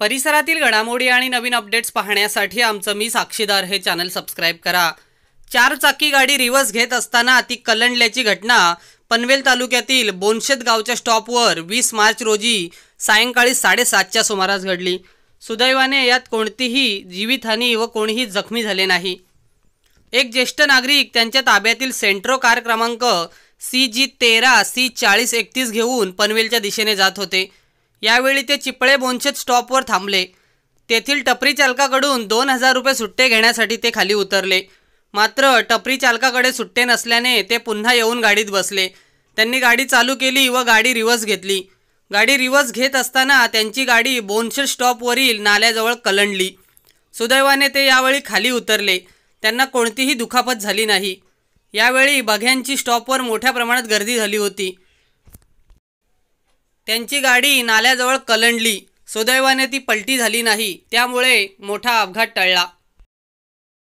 परिसरातील घडामोडी आणि नवीन अपडेट्स पाहण्यासाठी आमचं मी साक्षीदार हे चॅनल सबस्क्राईब करा चारचाकी गाडी रिव्हर्स घेत असताना ती कलंडल्याची घटना पनवेल तालुक्यातील बोनशेत गावच्या स्टॉपवर वीस मार्च रोजी सायंकाळी साडेसातच्या सुमारास घडली सुदैवाने यात कोणतीही जीवितहानी व कोणीही जखमी झाले नाही एक ज्येष्ठ नागरिक त्यांच्या ताब्यातील सेंट्रो कार क्रमांक सी जी तेरा सी चाळीस एकतीस घेऊन पनवेलच्या दिशेने जात होते यावेळी ते चिपळे बोनशेत स्टॉपवर थांबले तेथील टपरी चालकाकडून दोन हजार रुपये सुट्टे घेण्यासाठी ते खाली उतरले मात्र टपरी चालकाकडे सुट्टे नसल्याने ते पुन्हा येऊन गाडीत बसले त्यांनी गाडी चालू केली व गाडी रिव्हर्स घेतली गाडी रिव्हर्स घेत असताना त्यांची गाडी बोनशेत स्टॉपवरील नाल्याजवळ कलंडली सुदैवाने ते यावेळी खाली उतरले त्यांना कोणतीही दुखापत झाली नाही यावेळी बघ्यांची स्टॉपवर मोठ्या प्रमाणात गर्दी झाली होती त्यांची गाडी नाल्याजवळ कलंडली सुदैवाने ती पलटी झाली नाही त्यामुळे मोठा अपघात टळला